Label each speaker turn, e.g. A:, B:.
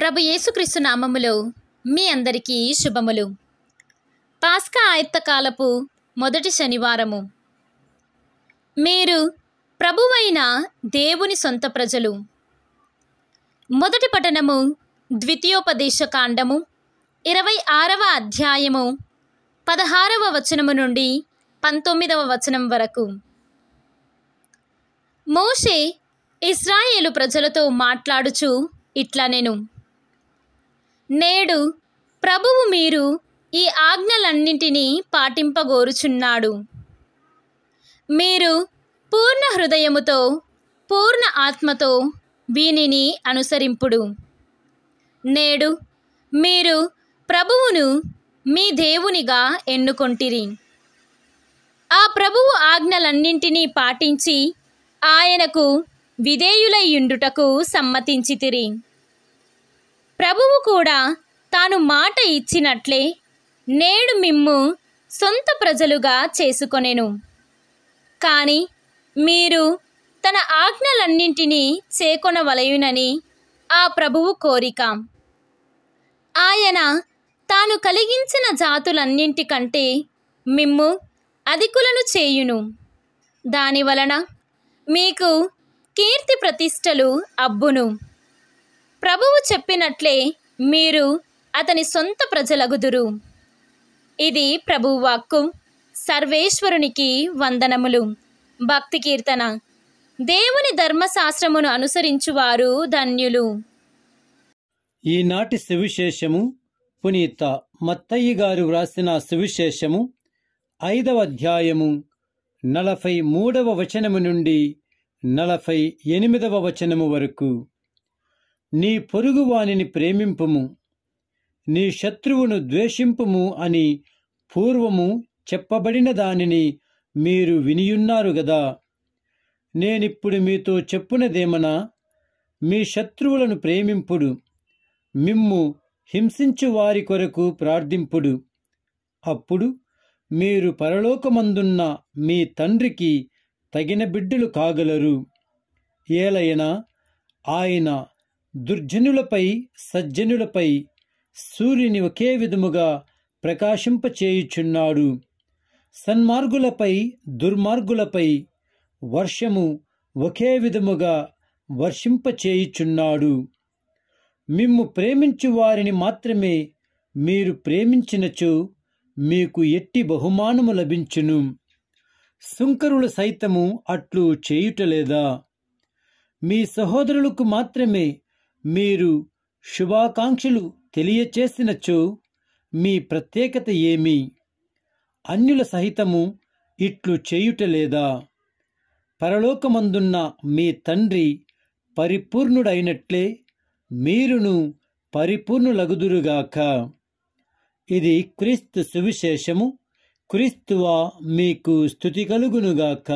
A: ప్రభు యేసుక్రీస్తు నామములో మీ అందరికీ శుభములు పాస్కా ఆయత్తకాలపు మొదటి శనివారము మీరు ప్రభువైన దేవుని సొంత ప్రజలు మొదటి పఠనము ద్వితీయోపదేశ కాండము ఇరవై ఆరవ అధ్యాయము పదహారవ వచనము నుండి పంతొమ్మిదవ వచనం వరకు మోషే ఇస్రాయేలు ప్రజలతో మాట్లాడుచు ఇట్లా నేను నేడు ప్రభువు మీరు ఈ ఆజ్ఞలన్నింటినీ పాటింపగోరుచున్నాడు మీరు పూర్ణ హృదయముతో పూర్ణ ఆత్మతో వీనిని అనుసరింపుడు నేడు మీరు ప్రభువును మీ దేవునిగా ఎన్నుకొంటిరి ఆ ప్రభువు ఆజ్ఞలన్నింటినీ పాటించి ఆయనకు విధేయులయ్యుండుటకు సమ్మతించితిరి ప్రభువు కూడా తాను మాట ఇచ్చినట్లే నేడు మిమ్ము సొంత ప్రజలుగా చేసుకొనెను కానీ మీరు తన ఆజ్ఞలన్నింటినీ చేకొనవలయునని ఆ ప్రభువు కోరిక ఆయన తాను కలిగించిన జాతులన్నింటికంటే మిమ్ము అధికులను చేయును దానివలన మీకు కీర్తి ప్రతిష్టలు అబ్బును ప్రభువు చెప్పినట్లే మీరు అతని సొంత ప్రజలగుదురు ఇది ప్రభువాక్కు వాక్కు సర్వేశ్వరునికి వందనములు భక్తి కీర్తన దేవుని ధర్మశాస్త్రమును అనుసరించువారు ధన్యులు
B: ఈనాటి సువిశేషము పునీత మత్తయ్య గారు వ్రాసిన సువిశేషము ఐదవ అధ్యాయము నలభై మూడవ వచనము నుండి నలభై ఎనిమిదవ వచనము వరకు నీ పొరుగువానిని ప్రేమింపము నీ శత్రువును ద్వేషింపము అని పూర్వము చెప్పబడిన దానిని మీరు వినియున్నారు గదా నేనిప్పుడు మీతో చెప్పునదేమనా మీ శత్రువులను ప్రేమింపుడు మిమ్ము హింసించు వారి కొరకు ప్రార్థింపుడు అప్పుడు మీరు పరలోకమందున్న మీ తండ్రికి తగిన బిడ్డలు కాగలరు ఏలైనా ఆయన దుర్జనులపై సజ్జనులపై సూర్యుని ఒకే విధముగా ప్రకాశింపచేయుచున్నాడు సన్మార్గులపై దుర్మార్గులపై వర్షము ఒకే విధముగా వర్షింపచేయుచున్నాడు మిమ్ము ప్రేమించు వారిని మాత్రమే మీరు ప్రేమించినచో మీకు ఎట్టి బహుమానము లభించును సుంకరులు సైతము అట్లు చేయుటలేదా మీ సహోదరులకు మాత్రమే మీరు శుభాకాంక్షలు తెలియచేసినచో మీ ప్రత్యేకత ఏమి అన్యుల సహితము ఇట్లు చేయుట లేదా పరలోకమందున్న మీ తండ్రి పరిపూర్ణుడైనట్లే మీరును పరిపూర్ణులగుదురుగాక ఇది క్రీస్తు సువిశేషము క్రీస్తువా మీకు స్థుతి కలుగునుగాక